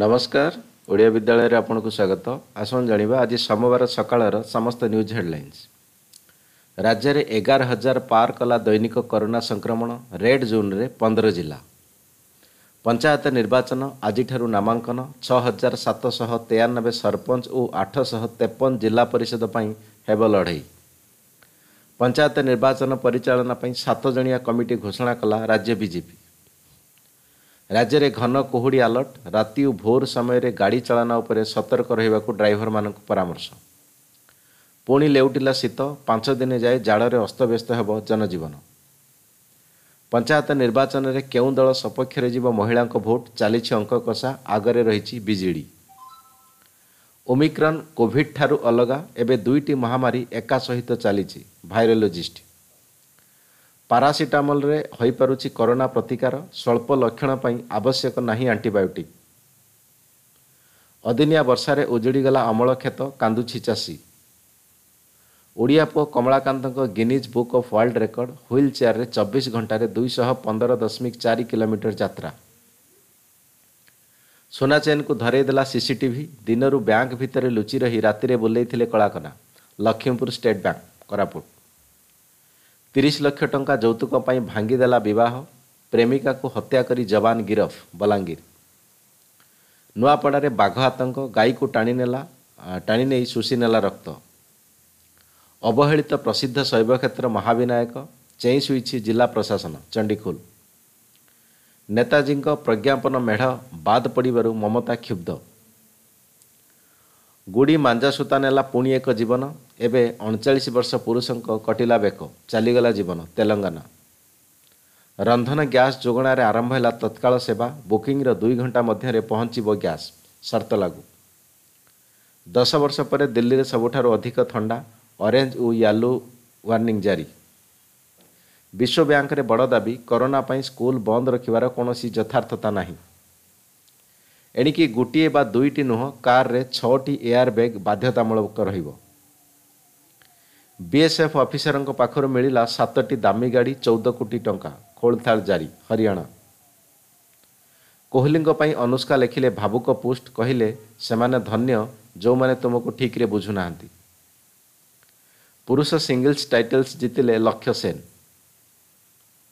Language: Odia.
ନମସ୍କାର ଓଡ଼ିଆ ବିଦ୍ୟାଳୟରେ ଆପଣଙ୍କୁ ସ୍ୱାଗତ ଆସନ୍ତୁ ଜାଣିବା ଆଜି ସୋମବାର ସକାଳର ସମସ୍ତ ନ୍ୟୁଜ୍ ହେଡ଼ଲାଇନ୍ସ ରାଜ୍ୟରେ ଏଗାର ହଜାର ପାର କଲା ଦୈନିକ କରୋନା ସଂକ୍ରମଣ ରେଡ୍ ଜୋନ୍ରେ ପନ୍ଦର ଜିଲ୍ଲା ପଞ୍ଚାୟତ ନିର୍ବାଚନ ଆଜିଠାରୁ ନାମାଙ୍କନ ଛଅ ହଜାର ସାତଶହ ତେୟାନବେ ସରପଞ୍ଚ ଓ ଆଠଶହ ତେପନ ଜିଲ୍ଲା ପରିଷଦ ପାଇଁ ହେବ ଲଢ଼େଇ ପଞ୍ଚାୟତ ନିର୍ବାଚନ ପରିଚାଳନା ପାଇଁ ସାତ ଜଣିଆ କମିଟି ଘୋଷଣା କଲା ରାଜ୍ୟ ବିଜେପି ରାଜ୍ୟରେ ଘନ କୁହୁଡ଼ି ଆଲର୍ଟ ରାତି ଓ ଭୋର ସମୟରେ ଗାଡ଼ି ଚାଳନା ଉପରେ ସତର୍କ ରହିବାକୁ ଡ୍ରାଇଭରମାନଙ୍କୁ ପରାମର୍ଶ ପୁଣି ଲେଉଟିଲା ଶୀତ ପାଞ୍ଚ ଦିନ ଯାଏ ଜାଳରେ ଅସ୍ତବ୍ୟସ୍ତ ହେବ ଜନଜୀବନ ପଞ୍ଚାୟତ ନିର୍ବାଚନରେ କେଉଁ ଦଳ ସପକ୍ଷରେ ଯିବ ମହିଳାଙ୍କ ଭୋଟ୍ ଚାଲିଛି ଅଙ୍କକଷା ଆଗରେ ରହିଛି ବିଜେଡ଼ି ଓମିକ୍ରନ୍ କୋଭିଡ୍ ଠାରୁ ଅଲଗା ଏବେ ଦୁଇଟି ମହାମାରୀ ଏକା ସହିତ ଚାଲିଛି ଭାଇରୋଲୋଜିଷ୍ଟ ପାରାସିଟାମଲରେ ହୋଇପାରୁଛି କରୋନା ପ୍ରତିକାର ସ୍ୱଳ୍ପ ଲକ୍ଷଣ ପାଇଁ ଆବଶ୍ୟକ ନାହିଁ ଆଣ୍ଟିବାୟୋଟିକ୍ ଅଦିନିଆ ବର୍ଷାରେ ଉଜୁଡ଼ିଗଲା ଅମଳ କ୍ଷେତ କାନ୍ଦୁଛି ଚାଷୀ ଓଡ଼ିଆ ପୁଅ କମଳାକାନ୍ତଙ୍କ Guinness book of world record wheel ଚେୟାରରେ ଚବିଶ ଘଣ୍ଟାରେ ଦୁଇଶହ ପନ୍ଦର ଦଶମିକ ଚାରି କିଲୋମିଟର ଯାତ୍ରା ସୁନାଚେନକୁ ଧରେଇ ଦେଲା ସିସିଟିଭି ଦିନରୁ ବ୍ୟାଙ୍କ ଭିତରେ ଲୁଚି ରହି ରାତିରେ ବୁଲେଇଥିଲେ କଳାକନା ଲକ୍ଷ୍ମୀପୁର ଷ୍ଟେଟ୍ ବ୍ୟାଙ୍କ କୋରାପୁଟ ତିରିଶ ଲକ୍ଷ ଟଙ୍କା ଯୌତୁକ ପାଇଁ ଭାଙ୍ଗିଦେଲା ବିବାହ ପ୍ରେମିକାକୁ ହତ୍ୟା କରି ଯବାନ ଗିରଫ ବଲାଙ୍ଗୀର ନୂଆପଡ଼ାରେ ବାଘ ଆତଙ୍କ ଗାଈକୁ ଟାଣି ନେଲା ଟାଣି ନେଇ ଶୁଷି ନେଲା ରକ୍ତ ଅବହେଳିତ ପ୍ରସିଦ୍ଧ ଶୈବକ୍ଷେତ୍ର ମହାବିନାୟକ ଚେଇଁ ଶୁଇଛି ଜିଲ୍ଲା ପ୍ରଶାସନ ଚଣ୍ଡିଖୋଲ ନେତାଜୀଙ୍କ ପ୍ରଜ୍ଞାପନ ମେଢ଼ ବାଦ ପଡ଼ିବାରୁ ମମତା କ୍ଷୁବ୍ଧ ଗୁଡ଼ି ମାଞ୍ଜା ସୂତା ନେଲା ପୁଣି ଏକ ଜୀବନ ଏବେ ଅଣଚାଳିଶ ବର୍ଷ ପୁରୁଷଙ୍କ କଟିଲା ବେକ ଚାଲିଗଲା ଜୀବନ ତେଲଙ୍ଗାନା ରନ୍ଧନ ଗ୍ୟାସ୍ ଯୋଗାଣରେ ଆରମ୍ଭ ହେଲା ତତ୍କାଳ ସେବା ବୁକିଂର ଦୁଇ ଘଣ୍ଟା ମଧ୍ୟରେ ପହଞ୍ଚିବ ଗ୍ୟାସ୍ ସର୍ତ୍ତ ଲାଗୁ ଦଶ ବର୍ଷ ପରେ ଦିଲ୍ଲୀରେ ସବୁଠାରୁ ଅଧିକ ଥଣ୍ଡା ଅରେଞ୍ଜ ଓ ୟାଲୋ ୱାର୍ଣ୍ଣିଂ ଜାରି ବିଶ୍ୱବ୍ୟାଙ୍କରେ ବଡ଼ ଦାବି କରୋନା ପାଇଁ ସ୍କୁଲ ବନ୍ଦ ରଖିବାର କୌଣସି ଯଥାର୍ଥତା ନାହିଁ ଏଣିକି ଗୋଟିଏ ବା ଦୁଇଟି ନୁହଁ କାର୍ରେ ଛଅଟି ଏୟାର ବ୍ୟାଗ୍ ବାଧ୍ୟତାମୂଳକ ରହିବ ବିଏସ୍ଏଫ୍ ଅଫିସରଙ୍କ ପାଖରୁ ମିଳିଲା ସାତଟି ଦାମୀ ଗାଡ଼ି ଚଉଦ କୋଟି ଟଙ୍କା ଖୋଳତାଳ ଜାରି ହରିୟାଣା କୋହଲିଙ୍କ ପାଇଁ ଅନୁଷ୍କା ଲେଖିଲେ ଭାବୁକ ପୋଷ୍ଟ କହିଲେ ସେମାନେ ଧନ୍ୟ ଯେଉଁମାନେ ତୁମକୁ ଠିକ୍ରେ ବୁଝୁନାହାନ୍ତି ପୁରୁଷ ସିଙ୍ଗଲ୍ସ ଟାଇଟଲ୍ସ ଜିତିଲେ ଲକ୍ଷ୍ୟ ସେନ୍